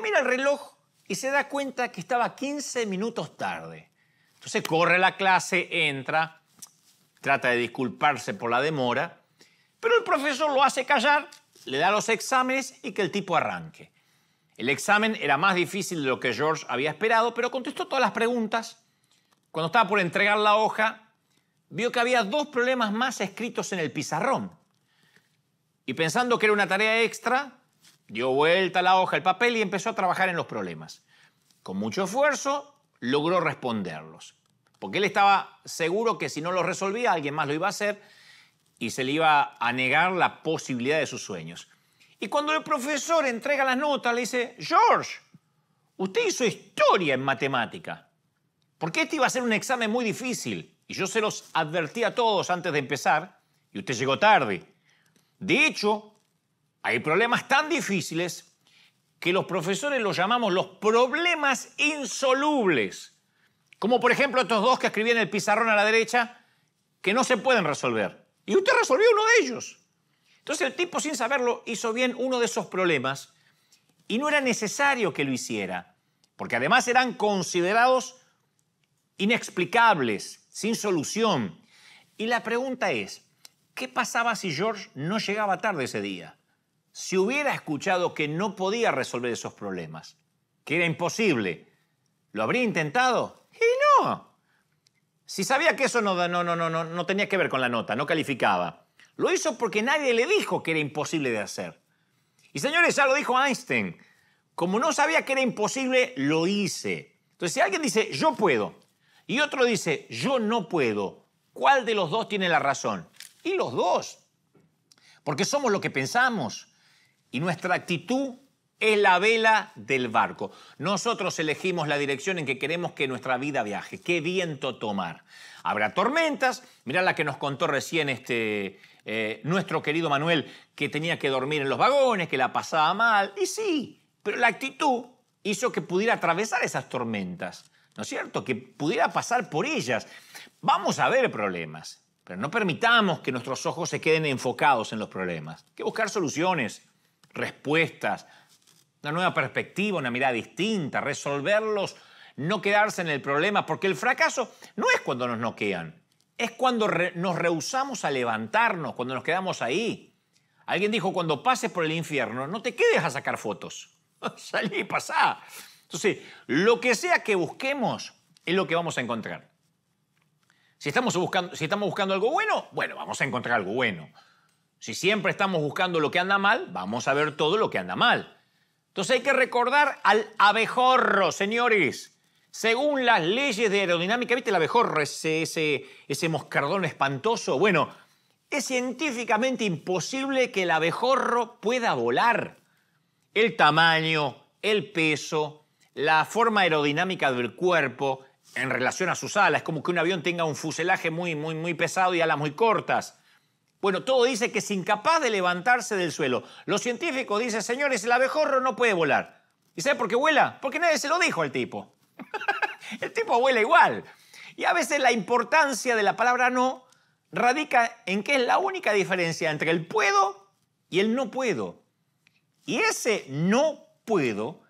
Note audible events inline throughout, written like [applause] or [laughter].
mira el reloj y se da cuenta que estaba 15 minutos tarde. Entonces corre a la clase, entra, trata de disculparse por la demora, pero el profesor lo hace callar, le da los exámenes y que el tipo arranque. El examen era más difícil de lo que George había esperado, pero contestó todas las preguntas. Cuando estaba por entregar la hoja, vio que había dos problemas más escritos en el pizarrón. Y pensando que era una tarea extra, Dio vuelta la hoja, el papel y empezó a trabajar en los problemas. Con mucho esfuerzo logró responderlos, porque él estaba seguro que si no los resolvía alguien más lo iba a hacer y se le iba a negar la posibilidad de sus sueños. Y cuando el profesor entrega las notas, le dice, George, usted hizo historia en matemática, porque este iba a ser un examen muy difícil, y yo se los advertí a todos antes de empezar, y usted llegó tarde. De hecho, hay problemas tan difíciles que los profesores los llamamos los problemas insolubles. Como por ejemplo estos dos que escribí en el pizarrón a la derecha, que no se pueden resolver. Y usted resolvió uno de ellos. Entonces el tipo sin saberlo hizo bien uno de esos problemas y no era necesario que lo hiciera, porque además eran considerados inexplicables, sin solución. Y la pregunta es, ¿qué pasaba si George no llegaba tarde ese día? si hubiera escuchado que no podía resolver esos problemas, que era imposible, ¿lo habría intentado? Y no. Si sabía que eso no, no, no, no, no tenía que ver con la nota, no calificaba. Lo hizo porque nadie le dijo que era imposible de hacer. Y señores, ya lo dijo Einstein. Como no sabía que era imposible, lo hice. Entonces, si alguien dice, yo puedo, y otro dice, yo no puedo, ¿cuál de los dos tiene la razón? Y los dos. Porque somos lo que pensamos. Y nuestra actitud es la vela del barco. Nosotros elegimos la dirección en que queremos que nuestra vida viaje, qué viento tomar. Habrá tormentas, mirá la que nos contó recién este, eh, nuestro querido Manuel, que tenía que dormir en los vagones, que la pasaba mal, y sí, pero la actitud hizo que pudiera atravesar esas tormentas, ¿no es cierto? Que pudiera pasar por ellas. Vamos a ver problemas, pero no permitamos que nuestros ojos se queden enfocados en los problemas, que buscar soluciones respuestas, una nueva perspectiva, una mirada distinta, resolverlos, no quedarse en el problema, porque el fracaso no es cuando nos noquean, es cuando nos rehusamos a levantarnos, cuando nos quedamos ahí. Alguien dijo, cuando pases por el infierno, no te quedes a sacar fotos, [laughs] salí y pasá. Entonces, lo que sea que busquemos es lo que vamos a encontrar. Si estamos buscando, si estamos buscando algo bueno, bueno, vamos a encontrar algo bueno. Si siempre estamos buscando lo que anda mal, vamos a ver todo lo que anda mal. Entonces hay que recordar al abejorro, señores. Según las leyes de aerodinámica, ¿viste el abejorro, ese, ese, moscardón espantoso? Bueno, es científicamente imposible que el abejorro pueda volar. El tamaño, el peso, la forma aerodinámica del cuerpo en relación a sus alas, es como que un avión tenga un fuselaje muy, muy, muy pesado y alas muy cortas. Bueno, todo dice que es incapaz de levantarse del suelo. Los científicos dicen, señores, el abejorro no puede volar. ¿Y sabe por qué vuela? Porque nadie se lo dijo al tipo. [laughs] el tipo vuela igual. Y a veces la importancia de la palabra no radica en que es la única diferencia entre el puedo y el no puedo. Y ese no puedo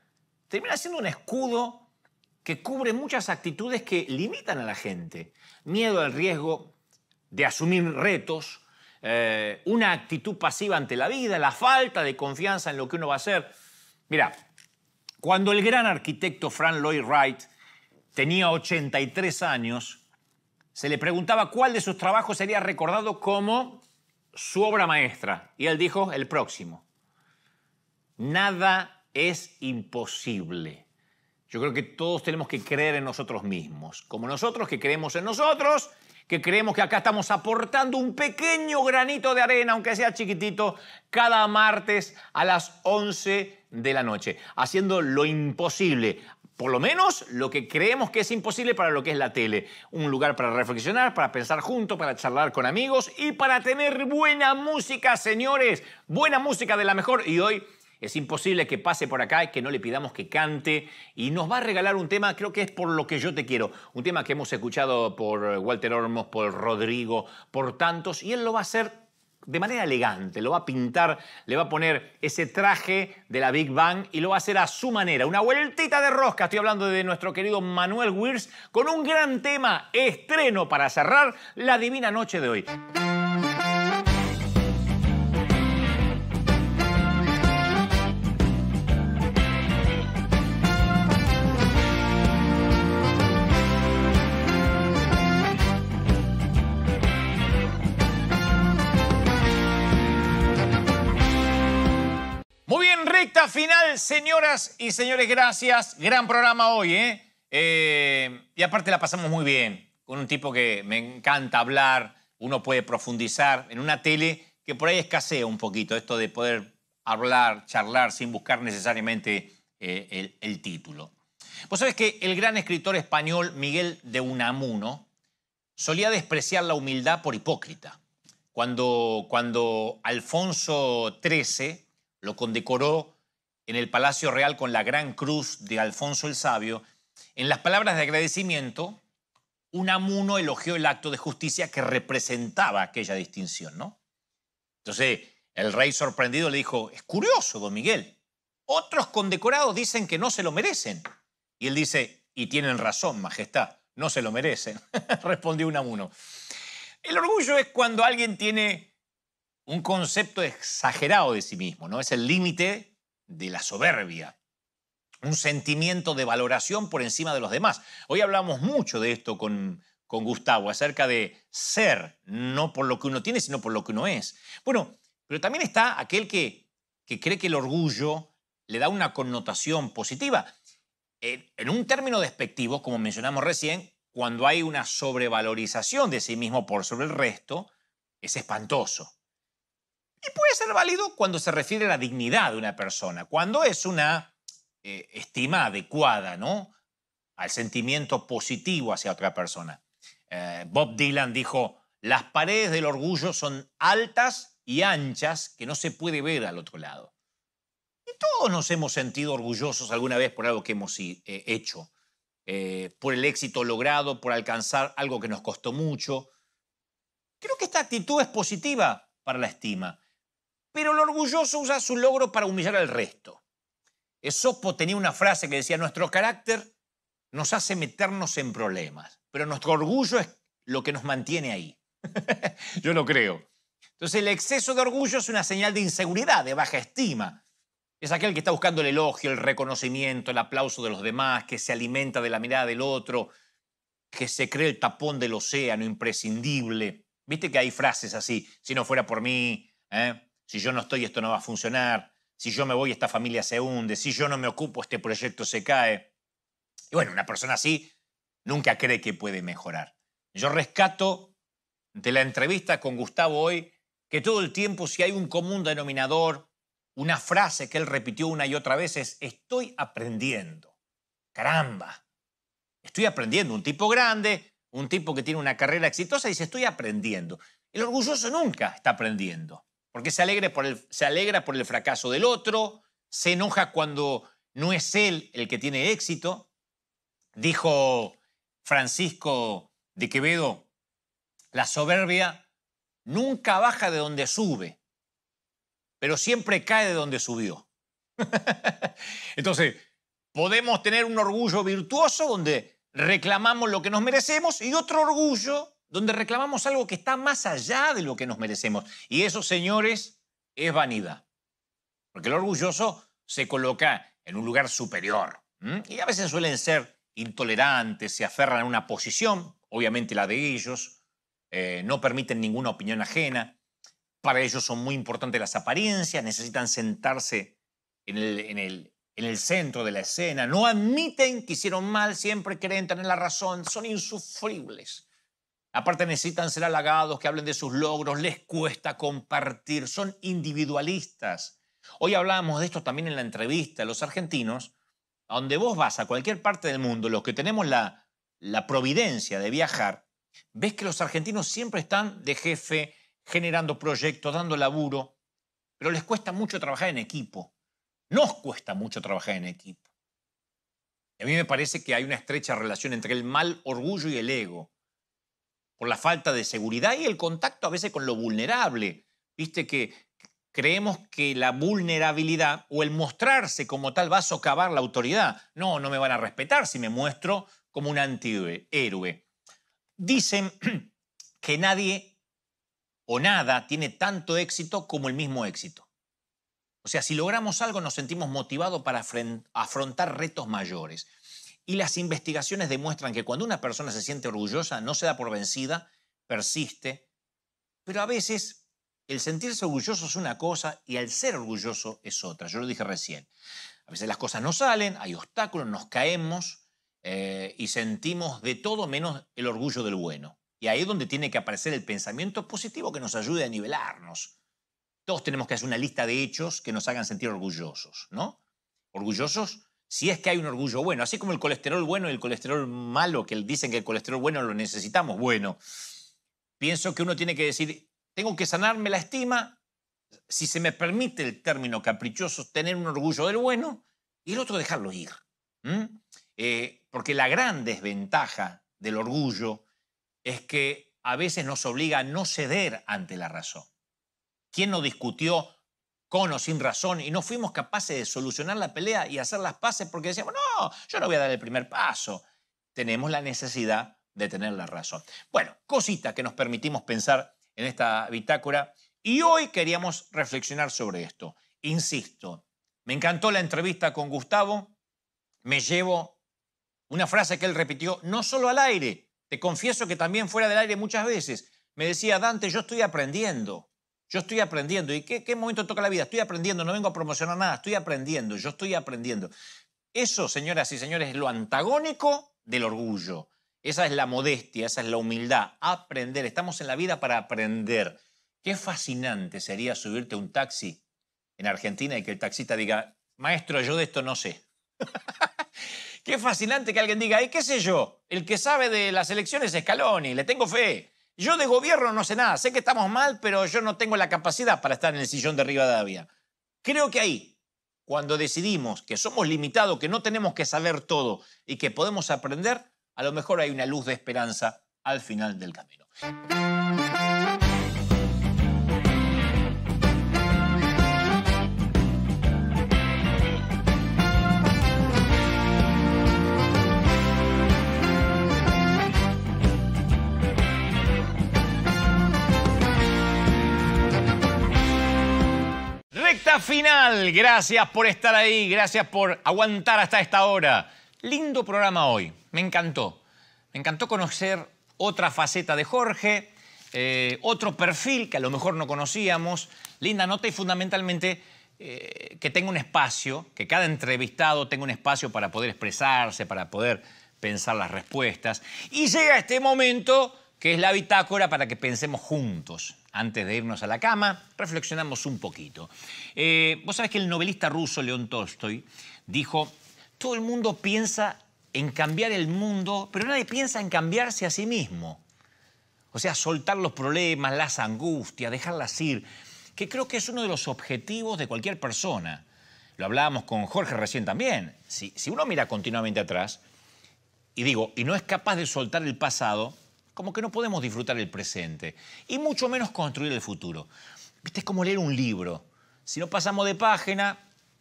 termina siendo un escudo que cubre muchas actitudes que limitan a la gente. Miedo al riesgo de asumir retos, eh, una actitud pasiva ante la vida, la falta de confianza en lo que uno va a hacer. Mira, cuando el gran arquitecto Frank Lloyd Wright tenía 83 años, se le preguntaba cuál de sus trabajos sería recordado como su obra maestra. Y él dijo, el próximo. Nada es imposible. Yo creo que todos tenemos que creer en nosotros mismos. Como nosotros que creemos en nosotros, que creemos que acá estamos aportando un pequeño granito de arena, aunque sea chiquitito, cada martes a las 11 de la noche, haciendo lo imposible, por lo menos lo que creemos que es imposible para lo que es la tele. Un lugar para reflexionar, para pensar juntos, para charlar con amigos y para tener buena música, señores. Buena música de la mejor. Y hoy es imposible que pase por acá y que no le pidamos que cante. Y nos va a regalar un tema, creo que es por lo que yo te quiero. Un tema que hemos escuchado por eh, Walter Ormos, por Rodrigo, por tantos. Y él lo va a hacer de manera elegante. Lo va a pintar, le va a poner ese traje de la Big Bang y lo va a hacer a su manera. Una vueltita de rosca. Estoy hablando de nuestro querido Manuel Wirz con un gran tema estreno para cerrar la divina noche de hoy. final, señoras y señores, gracias. Gran programa hoy, ¿eh? ¿eh? Y aparte la pasamos muy bien, con un tipo que me encanta hablar, uno puede profundizar en una tele que por ahí escasea un poquito esto de poder hablar, charlar, sin buscar necesariamente eh, el, título. Vos sabés que el gran escritor español Miguel de Unamuno solía despreciar la humildad por hipócrita. Cuando, cuando Alfonso XIII lo condecoró en el Palacio Real con la Gran Cruz de Alfonso el Sabio, en las palabras de agradecimiento, Unamuno elogió el acto de justicia que representaba aquella distinción, ¿no? Entonces, el rey sorprendido le dijo, es curioso, don Miguel, otros condecorados dicen que no se lo merecen. Y él dice, y tienen razón, Majestad, no se lo merecen, [laughs] respondió Unamuno. El orgullo es cuando alguien tiene un concepto exagerado de sí mismo, ¿no? Es el límite de la soberbia, un sentimiento de valoración por encima de los demás. Hoy hablamos mucho de esto con, con Gustavo, acerca de ser, no por lo que uno tiene, sino por lo que uno es. Bueno, pero también está aquel que, que cree que el orgullo le da una connotación positiva. En, en un término despectivo, como mencionamos recién, cuando hay una sobrevalorización de sí mismo por sobre el resto, es espantoso. Y puede ser válido cuando se refiere a la dignidad de una persona, cuando es una eh, estima adecuada, ¿no? Al sentimiento positivo hacia otra persona. Eh, Bob Dylan dijo, las paredes del orgullo son altas y anchas que no se puede ver al otro lado. Y todos nos hemos sentido orgullosos alguna vez por algo que hemos eh, hecho, por el éxito logrado, por alcanzar algo que nos costó mucho. Creo que esta actitud es positiva para la estima. Pero el orgulloso usa su logro para humillar al resto. Esopo tenía una frase que decía, nuestro carácter nos hace meternos en problemas, pero nuestro orgullo es lo que nos mantiene ahí. [laughs] Yo lo creo. Entonces el exceso de orgullo es una señal de inseguridad, de baja estima. Es aquel que está buscando el elogio, el reconocimiento, el aplauso de los demás, que se alimenta de la mirada del otro, que se cree el tapón del océano imprescindible. Viste que hay frases así, si no fuera por mí, ¿eh? si yo no estoy esto no va a funcionar, si yo me voy esta familia se hunde, si yo no me ocupo este proyecto se cae. Y bueno, una persona así nunca cree que puede mejorar. Yo rescato de la entrevista con Gustavo hoy que todo el tiempo si hay un común denominador, una frase que él repitió una y otra vez es, estoy aprendiendo. Caramba, estoy aprendiendo. Un tipo grande, un tipo que tiene una carrera exitosa, y dice, estoy aprendiendo. El orgulloso nunca está aprendiendo porque se alegra, por el, se alegra por el fracaso del otro, se enoja cuando no es él el que tiene éxito. Dijo Francisco de Quevedo, la soberbia nunca baja de donde sube, pero siempre cae de donde subió. [laughs] Entonces, podemos tener un orgullo virtuoso donde reclamamos lo que nos merecemos y otro orgullo donde reclamamos algo que está más allá de lo que nos merecemos. Y eso, señores, es vanidad. Porque el orgulloso se coloca en un lugar superior. Y a veces suelen ser intolerantes, se aferran a una posición, obviamente la de ellos, eh, no permiten ninguna opinión ajena. Para ellos son muy importantes las apariencias, necesitan sentarse en el, en el centro de la escena, no admiten que hicieron mal, siempre quieren tener la razón, son insufribles. Aparte necesitan ser halagados, que hablen de sus logros, les cuesta compartir, son individualistas. Hoy hablábamos de esto también en la entrevista, los argentinos, a donde vos vas a cualquier parte del mundo, los que tenemos la, providencia de viajar, ves que los argentinos siempre están de jefe, generando proyectos, dando laburo, pero les cuesta mucho trabajar en equipo. Nos cuesta mucho trabajar en equipo. a mí me parece que hay una estrecha relación entre el mal orgullo y el ego por la falta de seguridad y el contacto a veces con lo vulnerable. Viste que creemos que la vulnerabilidad o el mostrarse como tal va a socavar la autoridad. No, no me van a respetar si me muestro como un antihéroe. Dicen [clears throat] que nadie o nada tiene tanto éxito como el mismo éxito. O sea, si logramos algo nos sentimos motivados para afrontar retos mayores. Y las investigaciones demuestran que cuando una persona se siente orgullosa, no se da por vencida, persiste, pero a veces el sentirse orgulloso es una cosa y el ser orgulloso es otra. Yo lo dije recién. A veces las cosas no salen, hay obstáculos, nos caemos eh, y sentimos de todo menos el orgullo del bueno. Y ahí es donde tiene que aparecer el pensamiento positivo que nos ayude a nivelarnos. Todos tenemos que hacer una lista de hechos que nos hagan sentir orgullosos, ¿no? Orgullosos si es que hay un orgullo bueno, así como el colesterol bueno y el colesterol malo, que dicen que el colesterol bueno lo necesitamos, bueno, pienso que uno tiene que decir, tengo que sanarme la estima, si se me permite el término caprichoso, tener un orgullo del bueno y el otro dejarlo ir. Eh, porque la gran desventaja del orgullo es que a veces nos obliga a no ceder ante la razón. ¿Quién no discutió con o sin razón, y no fuimos capaces de solucionar la pelea y hacer las paces porque decíamos, no, yo no voy a dar el primer paso. Tenemos la necesidad de tener la razón. Bueno, cosita que nos permitimos pensar en esta bitácora, y hoy queríamos reflexionar sobre esto. Insisto, me encantó la entrevista con Gustavo, me llevo una frase que él repitió, no solo al aire, te confieso que también fuera del aire muchas veces, me decía, Dante, yo estoy aprendiendo. Yo estoy aprendiendo. ¿Y qué, momento toca la vida? Estoy aprendiendo, no vengo a promocionar nada, estoy aprendiendo, yo estoy aprendiendo. Eso, señoras y señores, es lo antagónico del orgullo. Esa es la modestia, esa es la humildad. Aprender. Estamos en la vida para aprender. Qué fascinante sería subirte a un taxi en Argentina y que el taxista diga, maestro, yo de esto no sé. [laughs] Qué fascinante que alguien diga, ¿y qué sé yo? El que sabe de las elecciones es Scaloni, le tengo fe. Yo de gobierno no sé nada, sé que estamos mal, pero yo no tengo la capacidad para estar en el sillón de Rivadavia. Creo que ahí, cuando decidimos que somos limitados, que no tenemos que saber todo y que podemos aprender, a lo mejor hay una luz de esperanza al final del camino. final. Gracias por estar ahí, gracias por aguantar hasta esta hora. Lindo programa hoy, me encantó. Me encantó conocer otra faceta de Jorge, eh, otro perfil que a lo mejor no conocíamos. Linda nota y fundamentalmente eh, que tenga un espacio, que cada entrevistado tenga un espacio para poder expresarse, para poder pensar las respuestas. Y llega este momento que es la bitácora para que pensemos juntos antes de irnos a la cama, reflexionamos un poquito. Eh, vos sabés que el novelista ruso León Tolstoy dijo, todo el mundo piensa en cambiar el mundo, pero nadie piensa en cambiarse a sí mismo. O sea, soltar los problemas, las angustias, dejarlas ir, que creo que es uno de los objetivos de cualquier persona. Lo hablábamos con Jorge recién también. Si, si uno mira continuamente atrás y digo, y no es capaz de soltar el pasado, como que no podemos disfrutar el presente y mucho menos construir el futuro. Viste, es como leer un libro. Si no pasamos de página,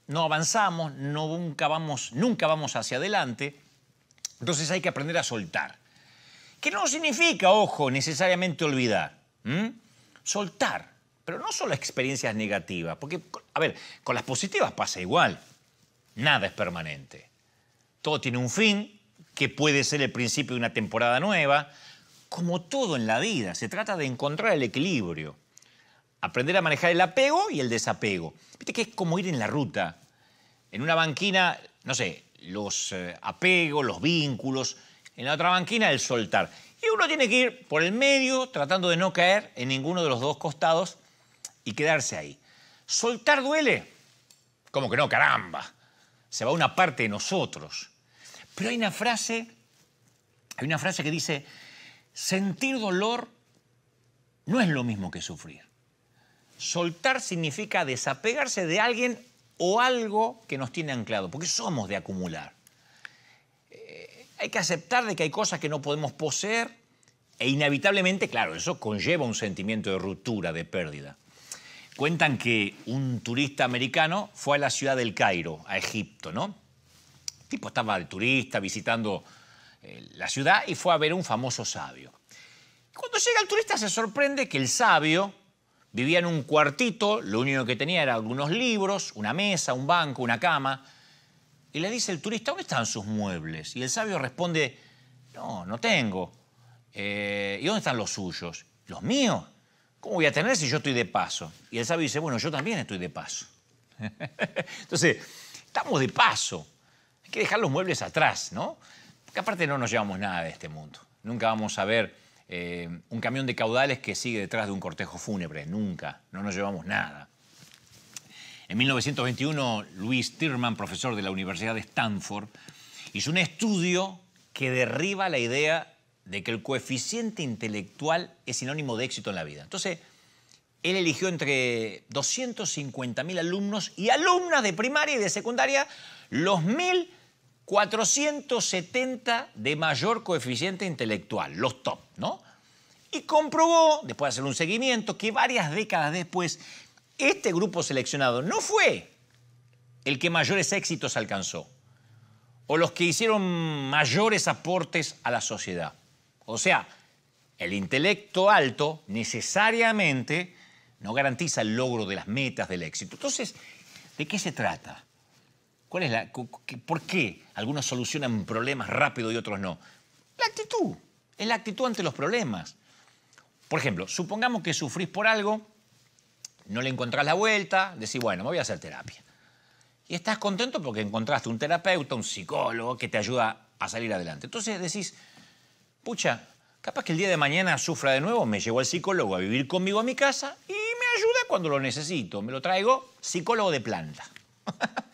no avanzamos, no, nunca, vamos, nunca vamos hacia adelante. Entonces hay que aprender a soltar. Que no significa, ojo, necesariamente olvidar. Soltar. Pero no solo experiencias negativas, porque, a ver, con las positivas pasa igual. Nada es permanente. Todo tiene un fin, que puede ser el principio de una temporada nueva, como todo en la vida, se trata de encontrar el equilibrio. Aprender a manejar el apego y el desapego. Viste que es como ir en la ruta. En una banquina, no sé, los eh, apegos, los vínculos. En la otra banquina, el soltar. Y uno tiene que ir por el medio, tratando de no caer en ninguno de los dos costados y quedarse ahí. ¿Soltar duele? Como que no? Caramba. Se va una parte de nosotros. Pero hay una frase, hay una frase que dice, Sentir dolor no es lo mismo que sufrir. Soltar significa desapegarse de alguien o algo que nos tiene anclado, porque somos de acumular. Eh, hay que aceptar de que hay cosas que no podemos poseer e inevitablemente, claro, eso conlleva un sentimiento de ruptura, de pérdida. Cuentan que un turista americano fue a la ciudad del Cairo, a Egipto, ¿no? tipo estaba el turista visitando eh, la ciudad y fue a ver un famoso sabio. Cuando llega el turista se sorprende que el sabio vivía en un cuartito, lo único que tenía era algunos libros, una mesa, un banco, una cama. Y le dice el turista, ¿dónde están sus muebles? Y el sabio responde, no, no tengo. Eh, ¿Y dónde están los suyos? ¿Los míos? ¿Cómo voy a tener si yo estoy de paso? Y el sabio dice, bueno, yo también estoy de paso. [laughs] Entonces, estamos de paso. Hay que dejar los muebles atrás, ¿no? que aparte no nos llevamos nada de este mundo. Nunca vamos a ver eh, un camión de caudales que sigue detrás de un cortejo fúnebre, nunca, no nos llevamos nada. En 1921, Luis Tierman, profesor de la Universidad de Stanford, hizo un estudio que derriba la idea de que el coeficiente intelectual es sinónimo de éxito en la vida. Entonces, él eligió entre 250.000 alumnos y alumnas de primaria y de secundaria los mil 470 de mayor coeficiente intelectual, los top, ¿no? Y comprobó, después de hacer un seguimiento, que varias décadas después, este grupo seleccionado no fue el que mayores éxitos alcanzó, o los que hicieron mayores aportes a la sociedad. O sea, el intelecto alto necesariamente no garantiza el logro de las metas del éxito. Entonces, ¿de qué se trata? ¿Cuál es la, ¿Por qué algunos solucionan problemas rápido y otros no? La actitud. Es la actitud ante los problemas. Por ejemplo, supongamos que sufrís por algo, no le encontrás la vuelta, decís, bueno, me voy a hacer terapia. Y estás contento porque encontraste un terapeuta, un psicólogo que te ayuda a salir adelante. Entonces decís, pucha, capaz que el día de mañana sufra de nuevo, me llevo al psicólogo a vivir conmigo a mi casa y me ayuda cuando lo necesito. Me lo traigo psicólogo de planta. [laughs]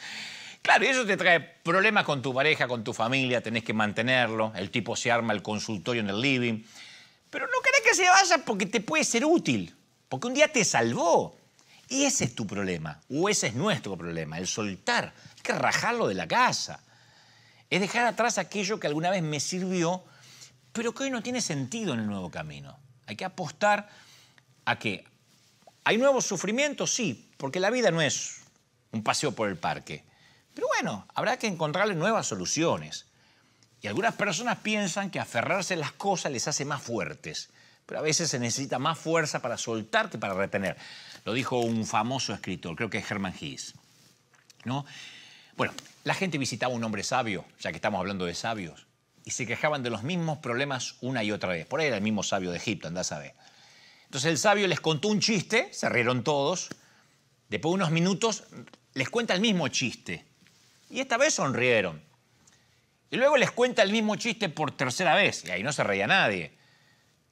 Claro, y eso te trae problemas con tu pareja, con tu familia, tenés que mantenerlo, el tipo se arma el consultorio en el living. Pero no querés que se vaya porque te puede ser útil, porque un día te salvó. Y ese es tu problema, o ese es nuestro problema, el soltar, hay que rajarlo de la casa. Es dejar atrás aquello que alguna vez me sirvió, pero que hoy no tiene sentido en el nuevo camino. Hay que apostar a que hay nuevos sufrimientos, sí, porque la vida no es un paseo por el parque pero bueno, habrá que encontrarle nuevas soluciones. Y algunas personas piensan que aferrarse a las cosas les hace más fuertes, pero a veces se necesita más fuerza para soltar que para retener. Lo dijo un famoso escritor, creo que es Herman Hiss. ¿No? Bueno, la gente visitaba a un hombre sabio, ya que estamos hablando de sabios, y se quejaban de los mismos problemas una y otra vez. Por ahí era el mismo sabio de Egipto, andás a ver. Entonces el sabio les contó un chiste, se rieron todos. Después de unos minutos les cuenta el mismo chiste. Y esta vez sonrieron. Y luego les cuenta el mismo chiste por tercera vez, y ahí no se reía nadie.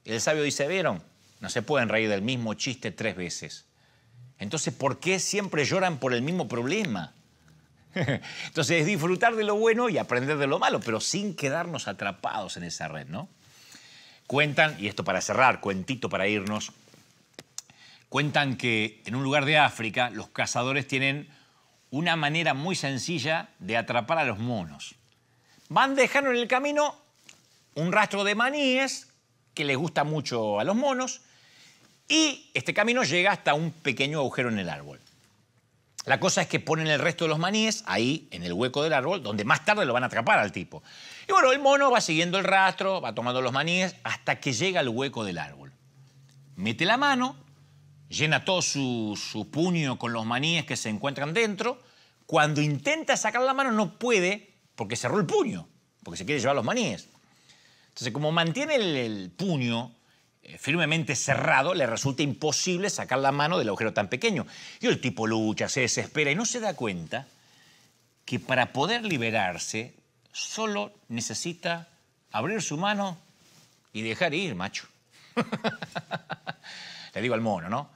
El sabio dice, ¿vieron? No se pueden reír del mismo chiste tres veces. Entonces, ¿por qué siempre lloran por el mismo problema? [laughs] Entonces, es disfrutar de lo bueno y aprender de lo malo, pero sin quedarnos atrapados en esa red, ¿no? Cuentan, y esto para cerrar, cuentito para irnos, cuentan que en un lugar de África los cazadores tienen una manera muy sencilla de atrapar a los monos. Van dejando en el camino un rastro de maníes que les gusta mucho a los monos y este camino llega hasta un pequeño agujero en el árbol. La cosa es que ponen el resto de los maníes ahí en el hueco del árbol donde más tarde lo van a atrapar al tipo. Y bueno, el mono va siguiendo el rastro, va tomando los maníes hasta que llega al hueco del árbol. Mete la mano llena todo su, puño con los maníes que se encuentran dentro. Cuando intenta sacar la mano no puede porque cerró el puño, porque se quiere llevar los maníes. Entonces, como mantiene el, puño eh, firmemente cerrado, le resulta imposible sacar la mano del agujero tan pequeño. Y el tipo lucha, se desespera y no se da cuenta que para poder liberarse solo necesita abrir su mano y dejar ir, macho. [laughs] Te digo al mono, ¿no?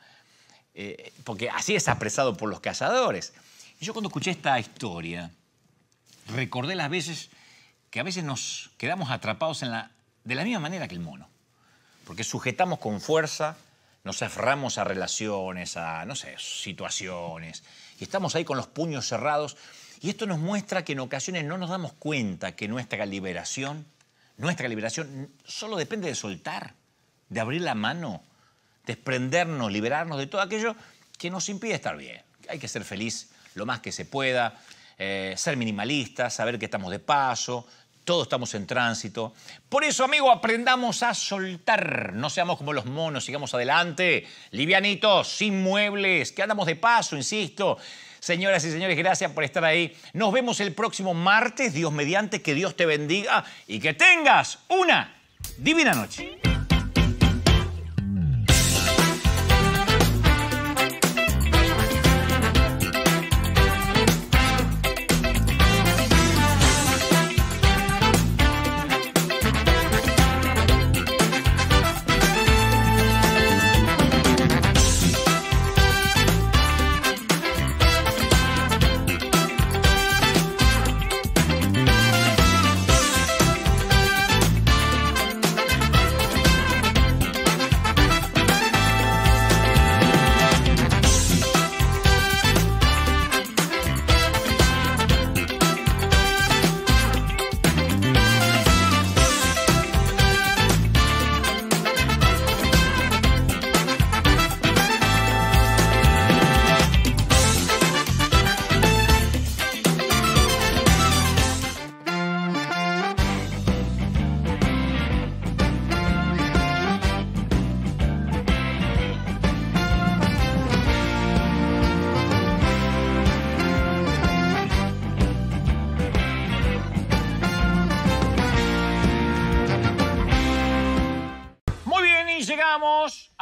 Eh, porque así es apresado por los cazadores. Y yo cuando escuché esta historia, recordé las veces que a veces nos quedamos atrapados en la, de la misma manera que el mono. Porque sujetamos con fuerza, nos aferramos a relaciones, a, no sé, situaciones, y estamos ahí con los puños cerrados. Y esto nos muestra que en ocasiones no nos damos cuenta que nuestra liberación, nuestra liberación solo depende de soltar, de abrir la mano, desprendernos, liberarnos de todo aquello que nos impide estar bien. Hay que ser feliz lo más que se pueda, eh, ser minimalista, saber que estamos de paso, todos estamos en tránsito. Por eso, amigo, aprendamos a soltar. No seamos como los monos, sigamos adelante. Livianitos, sin muebles, que andamos de paso, insisto. Señoras y señores, gracias por estar ahí. Nos vemos el próximo martes, Dios mediante, que Dios te bendiga y que tengas una divina noche.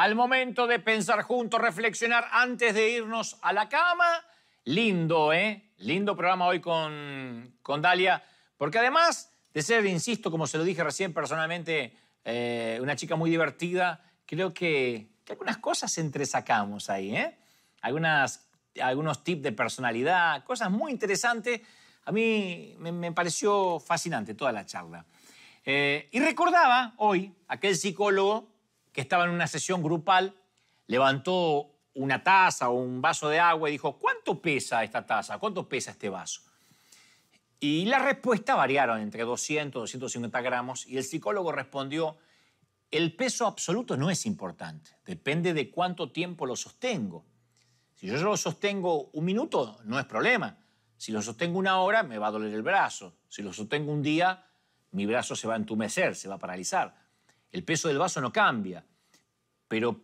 al momento de pensar juntos, reflexionar antes de irnos a la cama. Lindo, ¿eh? Lindo programa hoy con, con Dalia, porque además de ser, insisto, como se lo dije recién personalmente, eh, una chica muy divertida, creo que, algunas cosas entresacamos ahí, ¿eh? Algunas, algunos tips de personalidad, cosas muy interesantes. A mí me, pareció fascinante toda la charla. Eh, y recordaba hoy aquel psicólogo que estaba en una sesión grupal, levantó una taza o un vaso de agua y dijo, ¿cuánto pesa esta taza? ¿Cuánto pesa este vaso? Y las respuestas variaron entre 200 y 250 gramos y el psicólogo respondió, el peso absoluto no es importante, depende de cuánto tiempo lo sostengo. Si yo lo sostengo un minuto, no es problema. Si lo sostengo una hora, me va a doler el brazo. Si lo sostengo un día, mi brazo se va a entumecer, se va a paralizar. El peso del vaso no cambia, pero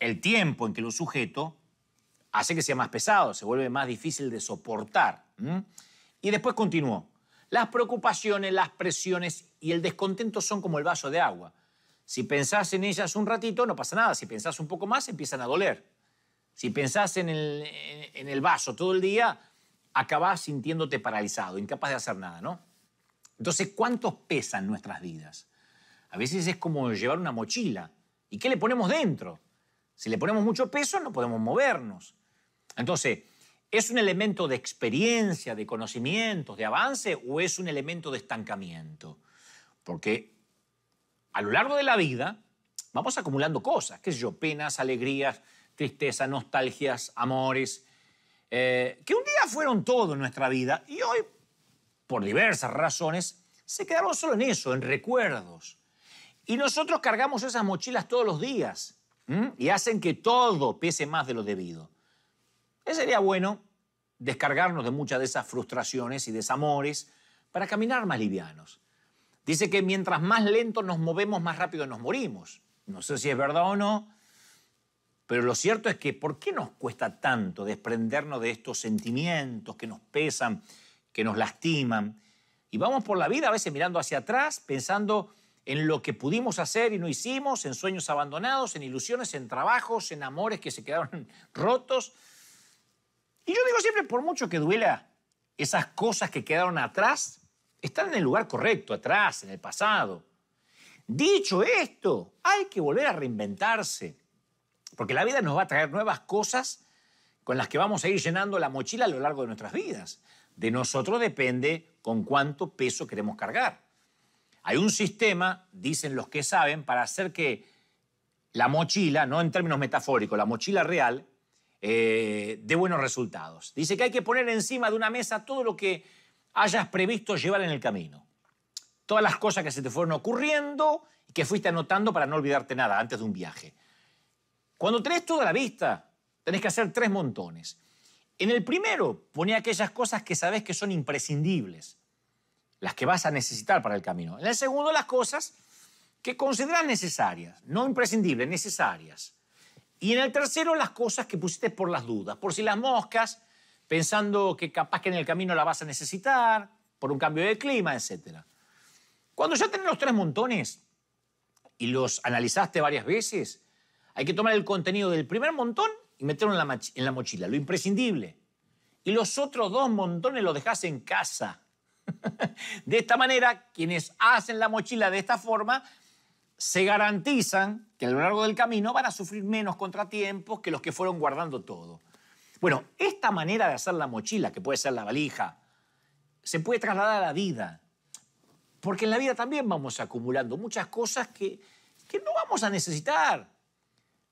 el tiempo en que lo sujeto hace que sea más pesado, se vuelve más difícil de soportar. Y después continuó. Las preocupaciones, las presiones y el descontento son como el vaso de agua. Si pensás en ellas un ratito, no pasa nada. Si pensás un poco más, empiezan a doler. Si pensás en el, vaso todo el día, acabás sintiéndote paralizado, incapaz de hacer nada, ¿no? Entonces, ¿cuántos pesan nuestras vidas? A veces es como llevar una mochila. ¿Y qué le ponemos dentro? Si le ponemos mucho peso, no podemos movernos. Entonces, ¿es un elemento de experiencia, de conocimientos, de avance o es un elemento de estancamiento? Porque a lo largo de la vida vamos acumulando cosas, qué sé yo, penas, alegrías, tristeza, nostalgias, amores, eh, que un día fueron todo en nuestra vida y hoy, por diversas razones, se quedaron solo en eso, en recuerdos. Y nosotros cargamos esas mochilas todos los días y hacen que todo pese más de lo debido. sería bueno descargarnos de muchas de esas frustraciones y desamores para caminar más livianos. Dice que mientras más lento nos movemos, más rápido nos morimos. No sé si es verdad o no, pero lo cierto es que ¿por qué nos cuesta tanto desprendernos de estos sentimientos que nos pesan, que nos lastiman? Y vamos por la vida a veces mirando hacia atrás, pensando en lo que pudimos hacer y no hicimos, en sueños abandonados, en ilusiones, en trabajos, en amores que se quedaron [laughs] rotos. Y yo digo siempre, por mucho que duela, esas cosas que quedaron atrás están en el lugar correcto, atrás, en el pasado. Dicho esto, hay que volver a reinventarse, porque la vida nos va a traer nuevas cosas con las que vamos a ir llenando la mochila a lo largo de nuestras vidas. De nosotros depende con cuánto peso queremos cargar. Hay un sistema, dicen los que saben, para hacer que la mochila, no en términos metafóricos, la mochila real, eh, dé buenos resultados. Dice que hay que poner encima de una mesa todo lo que hayas previsto llevar en el camino. Todas las cosas que se te fueron ocurriendo y que fuiste anotando para no olvidarte nada antes de un viaje. Cuando tenés toda la vista, tenés que hacer tres montones. En el primero, poné aquellas cosas que sabes que son imprescindibles las que vas a necesitar para el camino. En el segundo, las cosas que consideras necesarias, no imprescindibles, necesarias. Y en el tercero, las cosas que pusiste por las dudas, por si las moscas, pensando que capaz que en el camino la vas a necesitar, por un cambio de clima, etc. Cuando ya tenés los tres montones y los analizaste varias veces, hay que tomar el contenido del primer montón y meterlo en la, mochila, lo imprescindible. Y los otros dos montones los dejas en casa [laughs] De esta manera, quienes hacen la mochila de esta forma se garantizan que a lo largo del camino van a sufrir menos contratiempos que los que fueron guardando todo. Bueno, esta manera de hacer la mochila, que puede ser la valija, se puede trasladar a la vida. Porque en la vida también vamos acumulando muchas cosas que, no vamos a necesitar.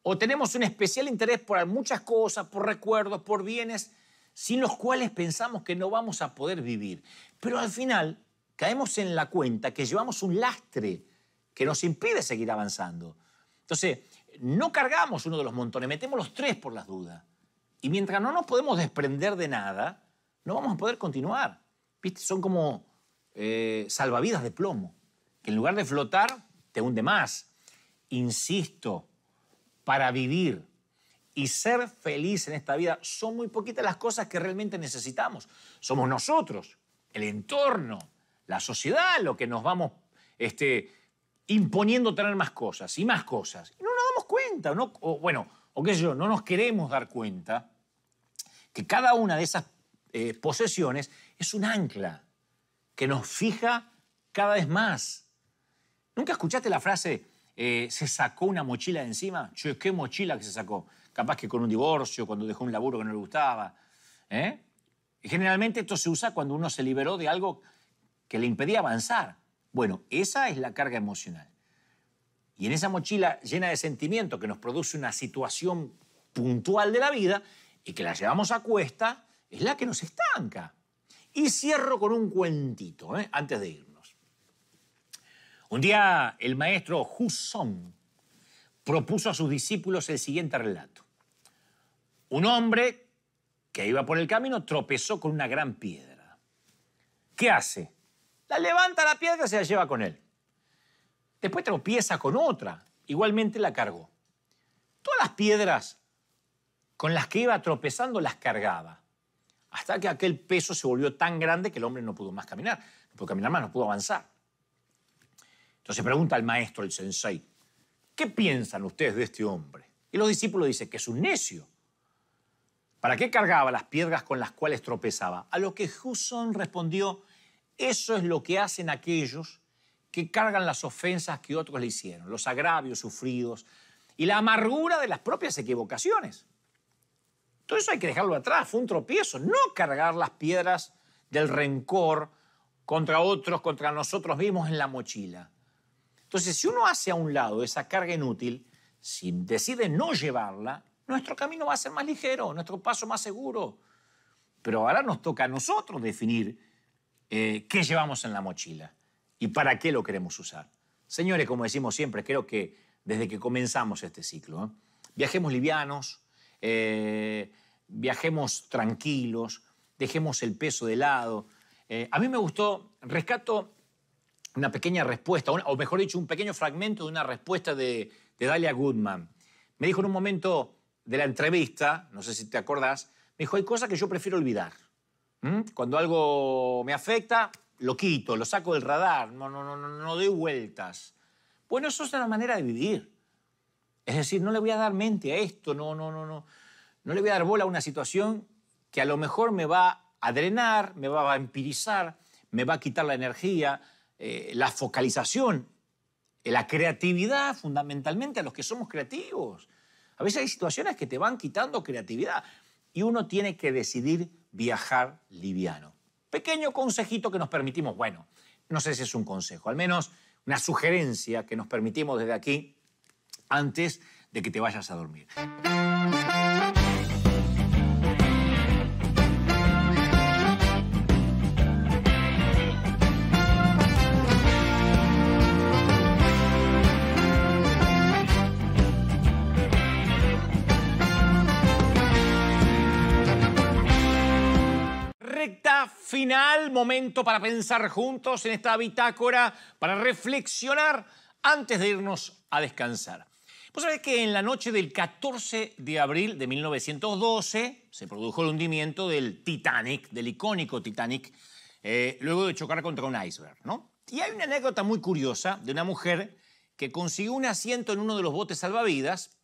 O tenemos un especial interés por muchas cosas, por recuerdos, por bienes, sin los cuales pensamos que no vamos a poder vivir. Pero al final caemos en la cuenta que llevamos un lastre que nos impide seguir avanzando. Entonces, no cargamos uno de los montones, metemos los tres por las dudas. Y mientras no nos podemos desprender de nada, no vamos a poder continuar. ¿Viste? Son como eh, salvavidas de plomo, que en lugar de flotar, te hunde más. Insisto, para vivir y ser feliz en esta vida son muy poquitas las cosas que realmente necesitamos. Somos nosotros el entorno, la sociedad, lo que nos vamos este, imponiendo tener más cosas y más cosas. Y no nos damos cuenta, o, bueno, o qué sé yo, no nos queremos dar cuenta que cada una de esas eh, posesiones es un ancla que nos fija cada vez más. ¿Nunca escuchaste la frase, eh, se sacó una mochila de encima? ¿qué mochila que se sacó? Capaz que con un divorcio, cuando dejó un laburo que no le gustaba. ¿Eh? Generalmente esto se usa cuando uno se liberó de algo que le impedía avanzar. Bueno, esa es la carga emocional. Y en esa mochila llena de sentimiento que nos produce una situación puntual de la vida y que la llevamos a cuesta, es la que nos estanca. Y cierro con un cuentito, ¿eh? antes de irnos. Un día el maestro Husson propuso a sus discípulos el siguiente relato. Un hombre que iba por el camino tropezó con una gran piedra. ¿Qué hace? La levanta la piedra y se la lleva con él. Después tropieza con otra, igualmente la cargó. Todas las piedras con las que iba tropezando las cargaba, hasta que aquel peso se volvió tan grande que el hombre no pudo más caminar, no pudo caminar más, no pudo avanzar. Entonces pregunta al maestro, el sensei, ¿qué piensan ustedes de este hombre? Y los discípulos dicen que es un necio, ¿Para qué cargaba las piedras con las cuales tropezaba? A lo que Husson respondió, eso es lo que hacen aquellos que cargan las ofensas que otros le hicieron, los agravios sufridos y la amargura de las propias equivocaciones. Todo eso hay que dejarlo atrás, fue un tropiezo, no cargar las piedras del rencor contra otros, contra nosotros mismos en la mochila. Entonces, si uno hace a un lado esa carga inútil, si decide no llevarla, nuestro camino va a ser más ligero, nuestro paso más seguro. Pero ahora nos toca a nosotros definir eh, qué llevamos en la mochila y para qué lo queremos usar. Señores, como decimos siempre, creo que desde que comenzamos este ciclo, ¿eh? viajemos livianos, eh, viajemos tranquilos, dejemos el peso de lado. a mí me gustó, rescato una pequeña respuesta, o mejor dicho, un pequeño fragmento de una respuesta de, de Dalia Goodman. Me dijo en un momento, de la entrevista, no sé si te acordás, me dijo, hay cosas que yo prefiero olvidar. Cuando algo me afecta, lo quito, lo saco del radar, no, no, no, no doy vueltas. Bueno, eso es una manera de vivir. Es decir, no le voy a dar mente a esto, no, no, no, no. No le voy a dar bola a una situación que a lo mejor me va a drenar, me va a vampirizar, me va a quitar la energía, eh, la focalización, la creatividad fundamentalmente a los que somos creativos. A veces hay situaciones que te van quitando creatividad y uno tiene que decidir viajar liviano. Pequeño consejito que nos permitimos, bueno, no sé si es un consejo, al menos una sugerencia que nos permitimos desde aquí antes de que te vayas a dormir. final, momento para pensar juntos en esta bitácora, para reflexionar antes de irnos a descansar. pues sabés que en la noche del 14 de abril de 1912 se produjo el hundimiento del Titanic, del icónico Titanic, eh, luego de chocar contra un iceberg, ¿no? Y hay una anécdota muy curiosa de una mujer que consiguió un asiento en uno de los botes salvavidas,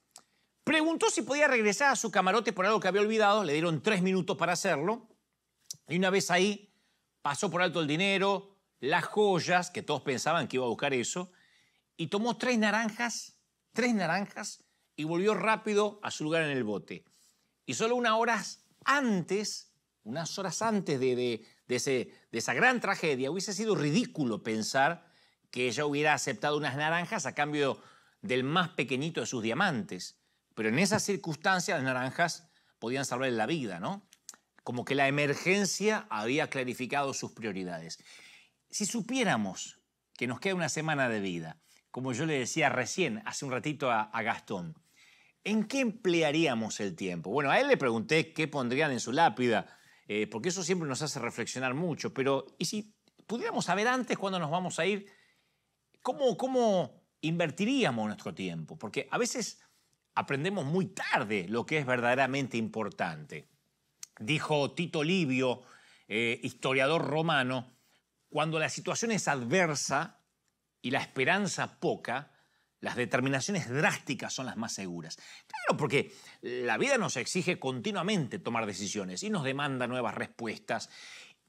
preguntó si podía regresar a su camarote por algo que había olvidado, le dieron tres minutos para hacerlo, y una vez ahí, pasó por alto el dinero, las joyas, que todos pensaban que iba a buscar eso, y tomó tres naranjas, tres naranjas, y volvió rápido a su lugar en el bote. Y solo unas horas antes, unas horas antes de, de, esa gran tragedia, hubiese sido ridículo pensar que ella hubiera aceptado unas naranjas a cambio del más pequeñito de sus diamantes. Pero en esas circunstancias las naranjas podían salvarle la vida, ¿no? como que la emergencia había clarificado sus prioridades. Si supiéramos que nos queda una semana de vida, como yo le decía recién, hace un ratito a, Gastón, ¿en qué emplearíamos el tiempo? Bueno, a él le pregunté qué pondrían en su lápida, eh, porque eso siempre nos hace reflexionar mucho, pero ¿y si pudiéramos saber antes cuándo nos vamos a ir? cómo invertiríamos nuestro tiempo? Porque a veces aprendemos muy tarde lo que es verdaderamente importante. Dijo Tito Livio, eh, historiador romano, cuando la situación es adversa y la esperanza poca, las determinaciones drásticas son las más seguras. Claro, porque la vida nos exige continuamente tomar decisiones y nos demanda nuevas respuestas.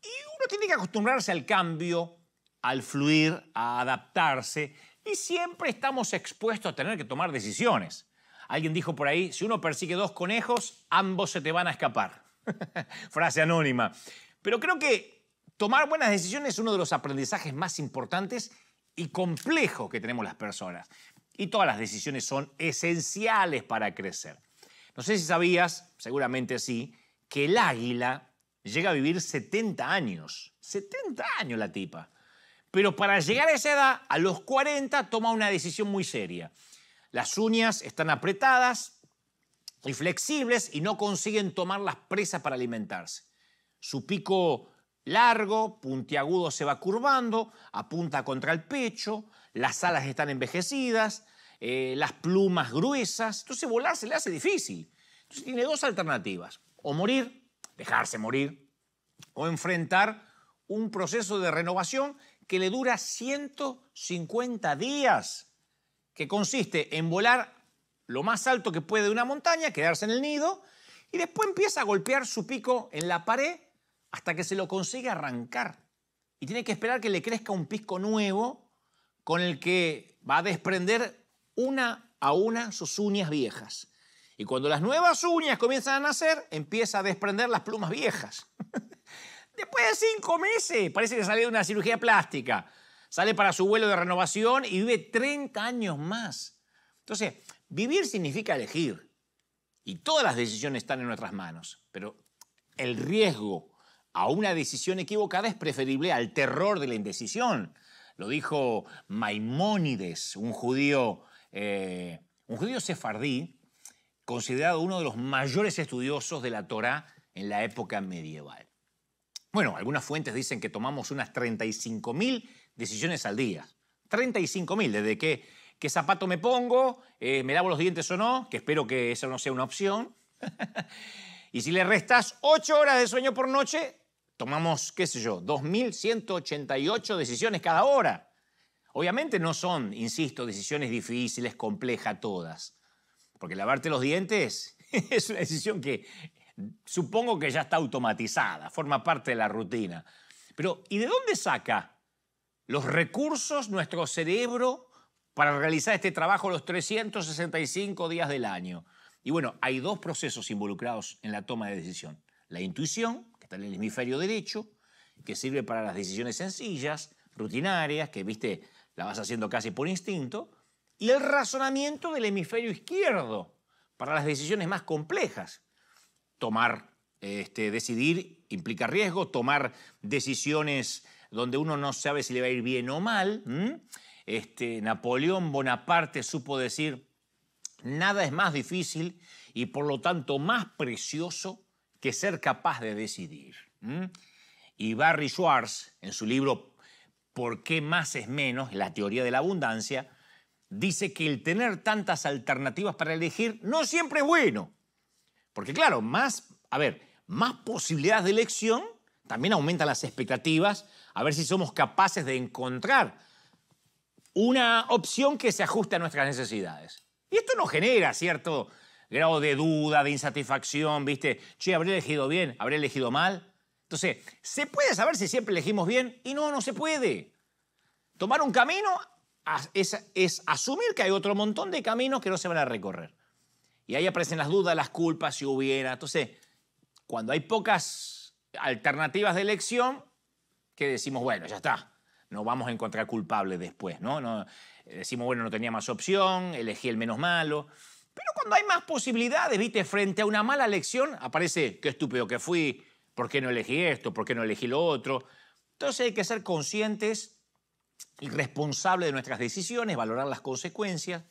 Y uno tiene que acostumbrarse al cambio, al fluir, a adaptarse. Y siempre estamos expuestos a tener que tomar decisiones. Alguien dijo por ahí, si uno persigue dos conejos, ambos se te van a escapar. [laughs] Frase anónima. Pero creo que tomar buenas decisiones es uno de los aprendizajes más importantes y complejos que tenemos las personas. Y todas las decisiones son esenciales para crecer. No sé si sabías, seguramente sí, que el águila llega a vivir 70 años. 70 años la tipa. Pero para llegar a esa edad, a los 40, toma una decisión muy seria. Las uñas están apretadas, y flexibles y no consiguen tomar las presas para alimentarse. Su pico largo, puntiagudo se va curvando, apunta contra el pecho, las alas están envejecidas, eh, las plumas gruesas, entonces volar se le hace difícil. Entonces tiene dos alternativas, o morir, dejarse morir, o enfrentar un proceso de renovación que le dura 150 días, que consiste en volar lo más alto que puede de una montaña, quedarse en el nido, y después empieza a golpear su pico en la pared hasta que se lo consigue arrancar. Y tiene que esperar que le crezca un pico nuevo con el que va a desprender una a una sus uñas viejas. Y cuando las nuevas uñas comienzan a nacer, empieza a desprender las plumas viejas. [laughs] Después de cinco meses, parece que sale de una cirugía plástica. Sale para su vuelo de renovación y vive 30 años más. Entonces, Vivir significa elegir y todas las decisiones están en nuestras manos, pero el riesgo a una decisión equivocada es preferible al terror de la indecisión. Lo dijo Maimónides, un judío, eh, un judío sefardí, considerado uno de los mayores estudiosos de la Torá en la época medieval. Bueno, algunas fuentes dicen que tomamos unas 35.000 decisiones al día. 35.000, desde que qué zapato me pongo, eh, me lavo los dientes o no, que espero que esa no sea una opción. [laughs] y si le restas ocho horas de sueño por noche, tomamos, qué sé yo, 2.188 decisiones cada hora. Obviamente no son, insisto, decisiones difíciles, complejas todas. Porque lavarte los dientes [laughs] es una decisión que supongo que ya está automatizada, forma parte de la rutina. Pero, ¿y de dónde saca los recursos nuestro cerebro para realizar este trabajo los 365 días del año. Y bueno, hay dos procesos involucrados en la toma de decisión. La intuición, que está en el hemisferio derecho, que sirve para las decisiones sencillas, rutinarias, que viste, la vas haciendo casi por instinto, y el razonamiento del hemisferio izquierdo, para las decisiones más complejas. Tomar, este, decidir implica riesgo, tomar decisiones donde uno no sabe si le va a ir bien o mal, este, Napoleón Bonaparte supo decir, nada es más difícil y por lo tanto más precioso que ser capaz de decidir. Y Barry Schwartz, en su libro ¿Por qué más es menos? La teoría de la abundancia, dice que el tener tantas alternativas para elegir no siempre es bueno. Porque claro, más, a ver, más posibilidades de elección también aumentan las expectativas, a ver si somos capaces de encontrar una opción que se ajuste a nuestras necesidades. Y esto nos genera cierto grado de duda, de insatisfacción, ¿viste? Che, ¿habré elegido bien? ¿Habré elegido mal? Entonces, ¿se puede saber si siempre elegimos bien? Y no, no se puede. Tomar un camino es, es asumir que hay otro montón de caminos que no se van a recorrer. Y ahí aparecen las dudas, las culpas, si hubiera. Entonces, cuando hay pocas alternativas de elección, que decimos, bueno, ya está, no vamos a encontrar culpables después, ¿no? Decimos, bueno, no tenía más opción, elegí el menos malo. Pero cuando hay más posibilidades, viste, frente a una mala elección, aparece, qué estúpido que fui, por qué no elegí esto, por qué no elegí lo otro. Entonces hay que ser conscientes y responsables de nuestras decisiones, valorar las consecuencias.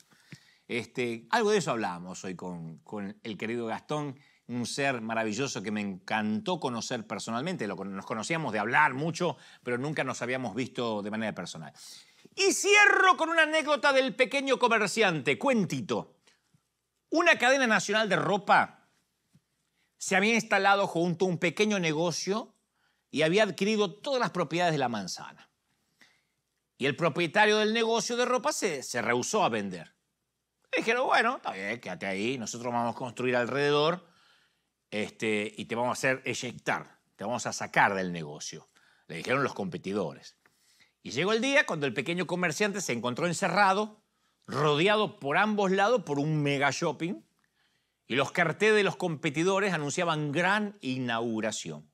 Este, algo de eso hablábamos hoy con, con el querido Gastón un ser maravilloso que me encantó conocer personalmente. nos conocíamos de hablar mucho, pero nunca nos habíamos visto de manera personal. Y cierro con una anécdota del pequeño comerciante, cuentito. Una cadena nacional de ropa se había instalado junto a un pequeño negocio y había adquirido todas las propiedades de la manzana. Y el propietario del negocio de ropa se, se rehusó a vender. dijeron, bueno, está bien, quédate ahí, nosotros vamos a construir alrededor este, y te vamos a hacer eyectar, te vamos a sacar del negocio, le dijeron los competidores. Y llegó el día cuando el pequeño comerciante se encontró encerrado, rodeado por ambos lados por un mega shopping, y los carteles de los competidores anunciaban gran inauguración.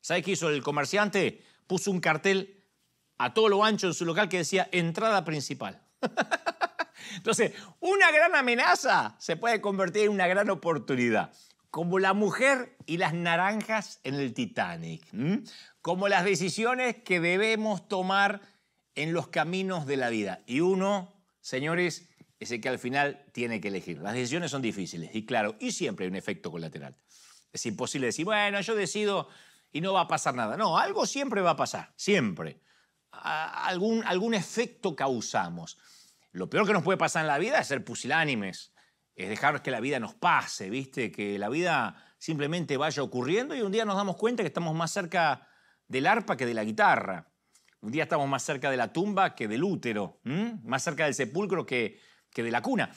¿Sabes qué hizo el comerciante? Puso un cartel a todo lo ancho en su local que decía entrada principal. [laughs] Entonces, una gran amenaza se puede convertir en una gran oportunidad como la mujer y las naranjas en el Titanic, como las decisiones que debemos tomar en los caminos de la vida. Y uno, señores, es el que al final tiene que elegir. Las decisiones son difíciles y claro, y siempre hay un efecto colateral. Es imposible decir, bueno, yo decido y no va a pasar nada. No, algo siempre va a pasar, siempre. algún efecto causamos. Lo peor que nos puede pasar en la vida es ser pusilánimes, es dejar que la vida nos pase, ¿viste? Que la vida simplemente vaya ocurriendo y un día nos damos cuenta que estamos más cerca del arpa que de la guitarra. Un día estamos más cerca de la tumba que del útero, más cerca del sepulcro que, que de la cuna.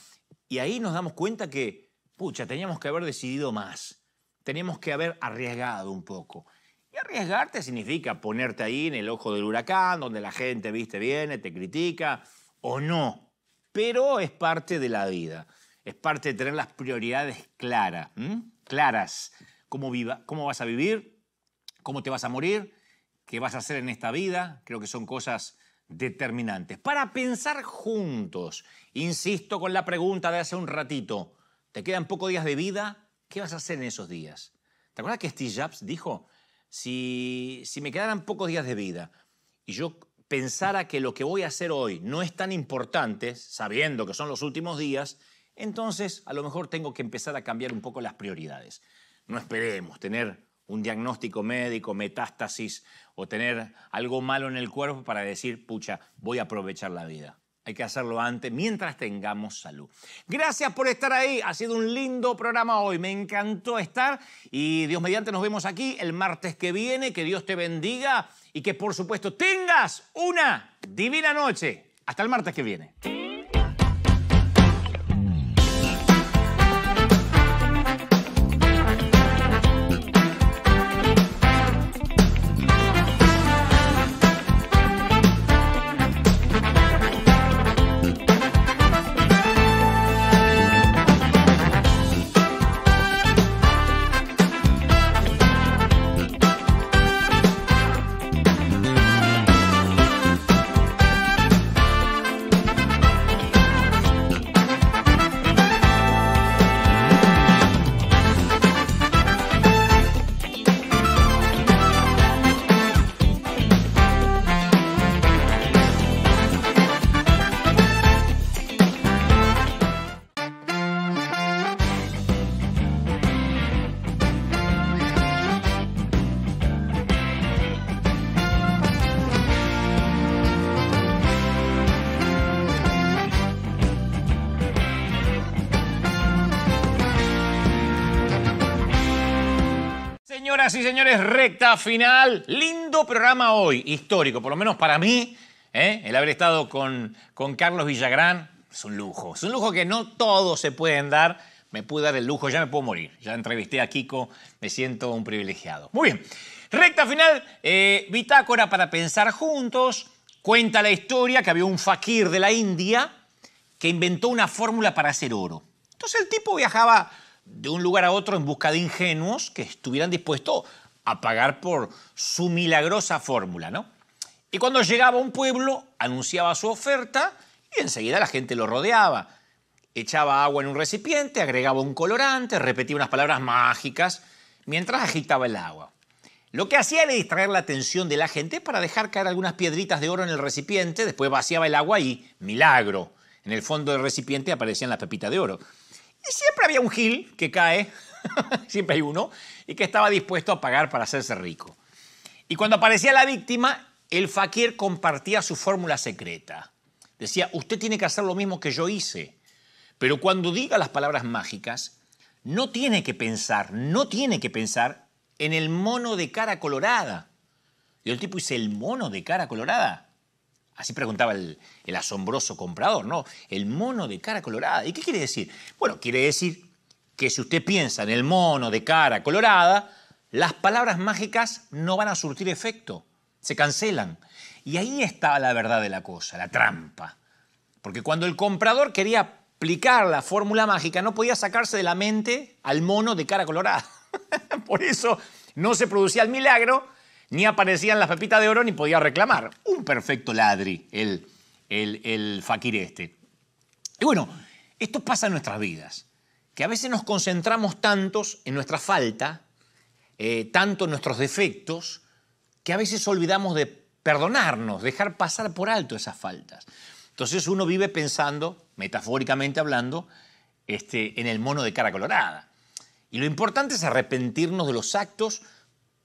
Y ahí nos damos cuenta que, pucha, teníamos que haber decidido más, teníamos que haber arriesgado un poco. Y arriesgarte significa ponerte ahí en el ojo del huracán, donde la gente, viste, viene, te critica o no. Pero es parte de la vida es parte de tener las prioridades claras, claras. Cómo, viva, cómo vas a vivir, cómo te vas a morir, qué vas a hacer en esta vida. Creo que son cosas determinantes. Para pensar juntos, insisto con la pregunta de hace un ratito, ¿te quedan pocos días de vida? ¿Qué vas a hacer en esos días? ¿Te acuerdas que Steve Jobs dijo, si, si me quedaran pocos días de vida y yo pensara que lo que voy a hacer hoy no es tan importante, sabiendo que son los últimos días, entonces a lo mejor tengo que empezar a cambiar un poco las prioridades. No esperemos tener un diagnóstico médico, metástasis o tener algo malo en el cuerpo para decir, pucha, voy a aprovechar la vida. Hay que hacerlo antes, mientras tengamos salud. Gracias por estar ahí. Ha sido un lindo programa hoy. Me encantó estar y Dios mediante nos vemos aquí el martes que viene. Que Dios te bendiga y que por supuesto tengas una divina noche. Hasta el martes que viene. final. Lindo programa hoy, histórico, por lo menos para mí. ¿eh? El haber estado con, con Carlos Villagrán es un lujo. Es un lujo que no todos se pueden dar. Me pude dar el lujo, ya me puedo morir. Ya entrevisté a Kiko, me siento un privilegiado. Muy bien. Recta final, eh, bitácora para pensar juntos. Cuenta la historia que había un fakir de la India que inventó una fórmula para hacer oro. Entonces el tipo viajaba de un lugar a otro en busca de ingenuos que estuvieran dispuestos a pagar por su milagrosa fórmula, ¿no? Y cuando llegaba a un pueblo, anunciaba su oferta y enseguida la gente lo rodeaba. Echaba agua en un recipiente, agregaba un colorante, repetía unas palabras mágicas mientras agitaba el agua. Lo que hacía era distraer la atención de la gente para dejar caer algunas piedritas de oro en el recipiente, después vaciaba el agua y milagro. En el fondo del recipiente aparecían las pepitas de oro. Y siempre había un gil que cae [laughs] siempre hay uno, y que estaba dispuesto a pagar para hacerse rico. Y cuando aparecía la víctima, el fakir compartía su fórmula secreta. Decía, usted tiene que hacer lo mismo que yo hice, pero cuando diga las palabras mágicas, no tiene que pensar, no tiene que pensar en el mono de cara colorada. Y el tipo dice, ¿el mono de cara colorada? Así preguntaba el, el asombroso comprador, ¿no? El mono de cara colorada. ¿Y qué quiere decir? Bueno, quiere decir que si usted piensa en el mono de cara colorada, las palabras mágicas no van a surtir efecto, se cancelan. Y ahí está la verdad de la cosa, la trampa. Porque cuando el comprador quería aplicar la fórmula mágica, no podía sacarse de la mente al mono de cara colorada. [laughs] Por eso no se producía el milagro, ni aparecían las pepitas de oro, ni podía reclamar. Un perfecto ladri, el, el, el fakir este. Y bueno, esto pasa en nuestras vidas que a veces nos concentramos tantos en nuestra falta, eh, tanto en nuestros defectos, que a veces olvidamos de perdonarnos, dejar pasar por alto esas faltas. Entonces uno vive pensando, metafóricamente hablando, este, en el mono de cara colorada. Y lo importante es arrepentirnos de los actos,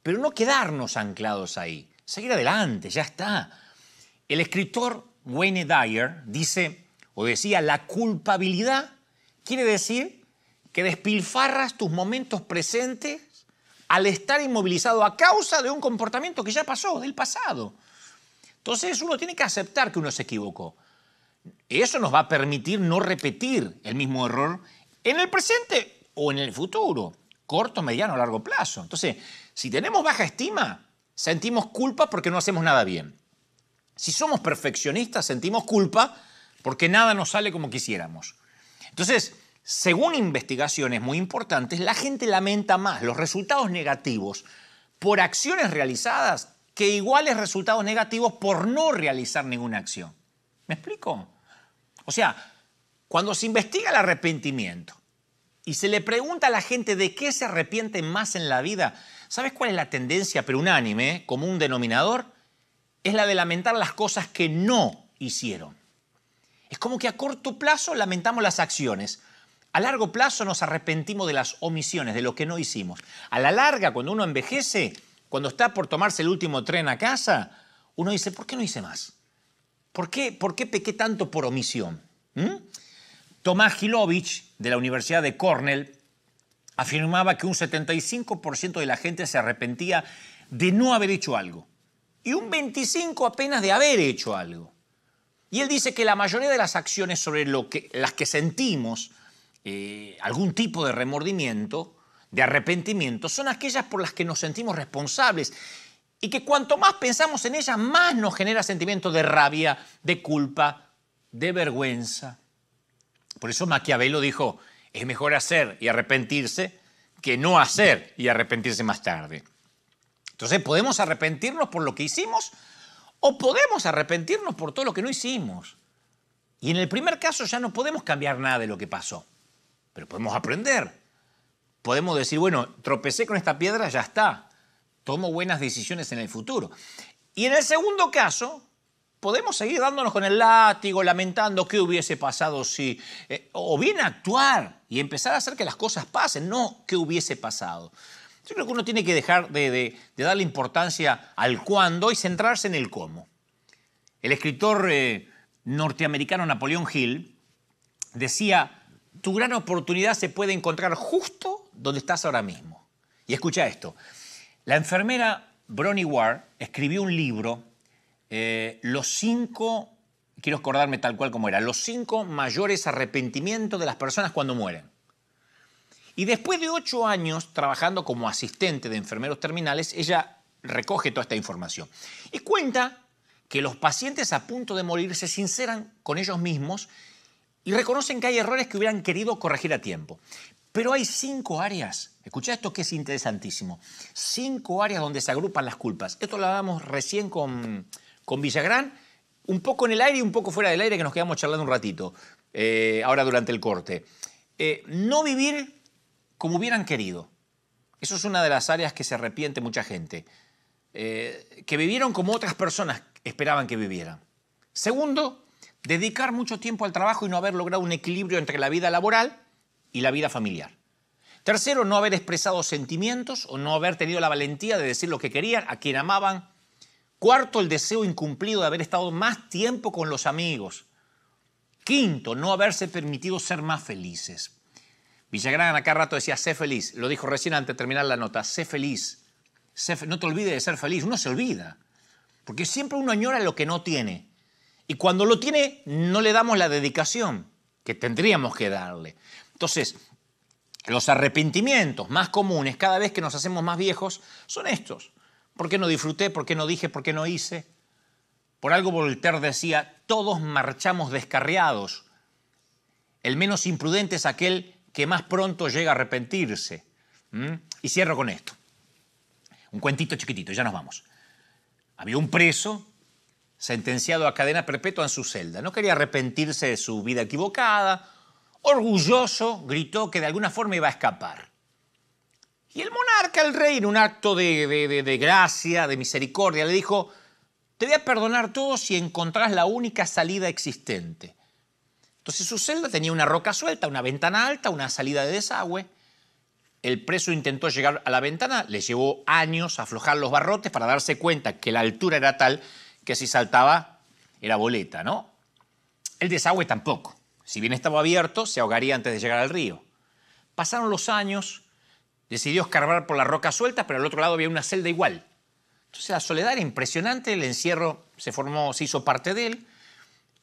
pero no quedarnos anclados ahí. Seguir adelante, ya está. El escritor Wayne Dyer dice, o decía, la culpabilidad quiere decir que despilfarras tus momentos presentes al estar inmovilizado a causa de un comportamiento que ya pasó, del pasado. Entonces uno tiene que aceptar que uno se equivocó. Eso nos va a permitir no repetir el mismo error en el presente o en el futuro, corto, mediano, o largo plazo. Entonces, si tenemos baja estima, sentimos culpa porque no hacemos nada bien. Si somos perfeccionistas, sentimos culpa porque nada nos sale como quisiéramos. Entonces, según investigaciones muy importantes, la gente lamenta más los resultados negativos por acciones realizadas que iguales resultados negativos por no realizar ninguna acción. ¿Me explico? O sea, cuando se investiga el arrepentimiento y se le pregunta a la gente de qué se arrepiente más en la vida, ¿sabes cuál es la tendencia, preunánime, unánime, eh, un común denominador? Es la de lamentar las cosas que no hicieron. Es como que a corto plazo lamentamos las acciones, a largo plazo nos arrepentimos de las omisiones, de lo que no hicimos. A la larga, cuando uno envejece, cuando está por tomarse el último tren a casa, uno dice, ¿por qué no hice más? ¿Por qué, por qué pequé tanto por omisión? ¿Mm? Tomás Gilovich, de la Universidad de Cornell, afirmaba que un 75% de la gente se arrepentía de no haber hecho algo y un 25% apenas de haber hecho algo. Y él dice que la mayoría de las acciones sobre lo que, las que sentimos eh, algún tipo de remordimiento, de arrepentimiento, son aquellas por las que nos sentimos responsables y que cuanto más pensamos en ellas, más nos genera sentimiento de rabia, de culpa, de vergüenza. Por eso Maquiavelo dijo, es mejor hacer y arrepentirse que no hacer y arrepentirse más tarde. Entonces podemos arrepentirnos por lo que hicimos o podemos arrepentirnos por todo lo que no hicimos. Y en el primer caso ya no podemos cambiar nada de lo que pasó pero podemos aprender. Podemos decir, bueno, tropecé con esta piedra, ya está. Tomo buenas decisiones en el futuro. Y en el segundo caso, podemos seguir dándonos con el látigo, lamentando qué hubiese pasado si... Eh, o bien actuar y empezar a hacer que las cosas pasen, no qué hubiese pasado. Yo creo que uno tiene que dejar de, darle importancia al cuándo y centrarse en el cómo. El escritor eh, norteamericano Napoleón Hill decía tu gran oportunidad se puede encontrar justo donde estás ahora mismo. Y escucha esto. La enfermera Bronnie Ward escribió un libro, eh, Los cinco, quiero acordarme tal cual como era, Los cinco mayores arrepentimientos de las personas cuando mueren. Y después de ocho años trabajando como asistente de enfermeros terminales, ella recoge toda esta información y cuenta que los pacientes a punto de morir se sinceran con ellos mismos y reconocen que hay errores que hubieran querido corregir a tiempo. Pero hay cinco áreas, escucha esto que es interesantísimo, cinco áreas donde se agrupan las culpas. Esto lo hablábamos recién con, con Villagrán, un poco en el aire y un poco fuera del aire que nos quedamos charlando un ratito, eh, ahora durante el corte. Eh, no vivir como hubieran querido. Eso es una de las áreas que se arrepiente mucha gente. Eh, que vivieron como otras personas esperaban que vivieran. Segundo, dedicar mucho tiempo al trabajo y no haber logrado un equilibrio entre la vida laboral y la vida familiar. Tercero, no haber expresado sentimientos o no haber tenido la valentía de decir lo que querían, a quien amaban. Cuarto, el deseo incumplido de haber estado más tiempo con los amigos. Quinto, no haberse permitido ser más felices. Villagrán acá rato decía, sé feliz. Lo dijo recién antes de terminar la nota, sé feliz. no te olvides de ser feliz. Uno se olvida. Porque siempre uno añora lo que no tiene. Y cuando lo tiene, no le damos la dedicación que tendríamos que darle. Entonces, los arrepentimientos más comunes cada vez que nos hacemos más viejos son estos. ¿Por qué no disfruté? ¿Por qué no dije? ¿Por qué no hice? Por algo Voltaire decía, todos marchamos descarriados. El menos imprudente es aquel que más pronto llega a arrepentirse. ¿Mm? Y cierro con esto. Un cuentito chiquitito, ya nos vamos. Había un preso sentenciado a cadena perpetua en su celda. No quería arrepentirse de su vida equivocada. Orgulloso, gritó que de alguna forma iba a escapar. Y el monarca, el rey, en un acto de, de, de gracia, de misericordia, le dijo, te voy a perdonar todo si encontrás la única salida existente. Entonces su celda tenía una roca suelta, una ventana alta, una salida de desagüe. El preso intentó llegar a la ventana, le llevó años aflojar los barrotes para darse cuenta que la altura era tal que si saltaba era boleta, ¿no? El desagüe tampoco. Si bien estaba abierto, se ahogaría antes de llegar al río. Pasaron los años, decidió escarbar por las rocas sueltas, pero al otro lado había una celda igual. Entonces la soledad era impresionante, el encierro se formó, se hizo parte de él.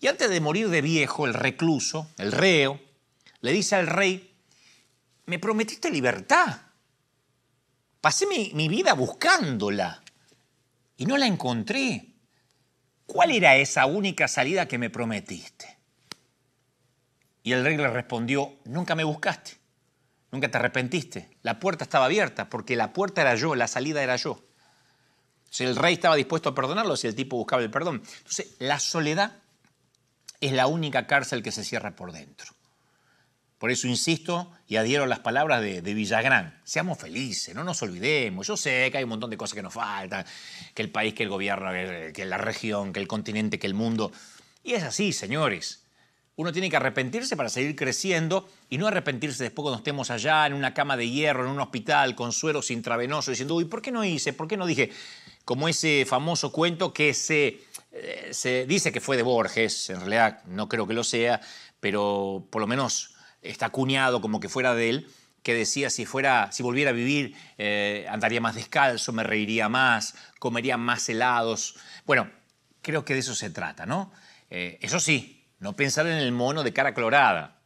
Y antes de morir de viejo, el recluso, el reo, le dice al rey, me prometiste libertad. Pasé mi vida buscándola y no la encontré. ¿cuál era esa única salida que me prometiste? Y el rey le respondió, nunca me buscaste, nunca te arrepentiste, la puerta estaba abierta, porque la puerta era yo, la salida era yo. Si el rey estaba dispuesto a perdonarlo, si el tipo buscaba el perdón. Entonces, la soledad es la única cárcel que se cierra por dentro. Por eso insisto y adhiero a las palabras de, Villagrán. Seamos felices, no nos olvidemos. Yo sé que hay un montón de cosas que nos faltan, que el país, que el gobierno, que, la región, que el continente, que el mundo. Y es así, señores. Uno tiene que arrepentirse para seguir creciendo y no arrepentirse después cuando estemos allá en una cama de hierro, en un hospital, con sueros intravenosos, diciendo, uy, ¿por qué no hice? ¿Por qué no dije? Como ese famoso cuento que se, eh, se dice que fue de Borges, en realidad no creo que lo sea, pero por lo menos está acuñado como que fuera de él, que decía si fuera, si volviera a vivir, eh, andaría más descalzo, me reiría más, comería más helados. Bueno, creo que de eso se trata, ¿no? Eh, eso sí, no pensar en el mono de cara clorada,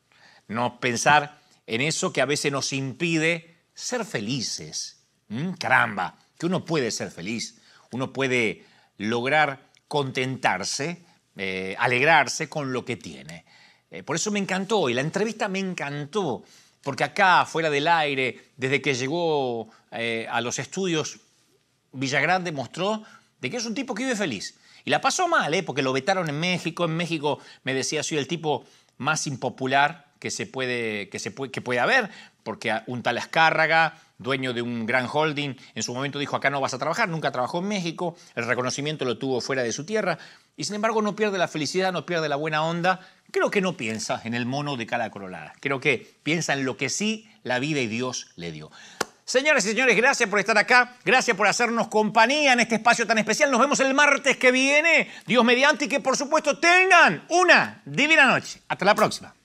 no pensar en eso que a veces nos impide ser felices. Mm, caramba, que uno puede ser feliz, uno puede lograr contentarse, eh, alegrarse con lo que tiene. Eh, por eso me encantó y la entrevista me encantó, porque acá, fuera del aire, desde que llegó eh, a los estudios, Villagrande mostró de que es un tipo que vive feliz. Y la pasó mal, ¿eh? porque lo vetaron en México. En México me decía, soy el tipo más impopular que, se puede, que, se que puede haber, porque un tal Azcárraga, dueño de un gran holding, en su momento dijo, acá no vas a trabajar, nunca trabajó en México, el reconocimiento lo tuvo fuera de su tierra, y sin embargo no pierde la felicidad, no pierde la buena onda, creo que no piensa en el mono de cada corolada. Creo que piensa en lo que sí la vida y Dios le dio. Señoras y señores, gracias por estar acá, gracias por hacernos compañía en este espacio tan especial. Nos vemos el martes que viene, Dios mediante, y que por supuesto tengan una divina noche. Hasta la próxima.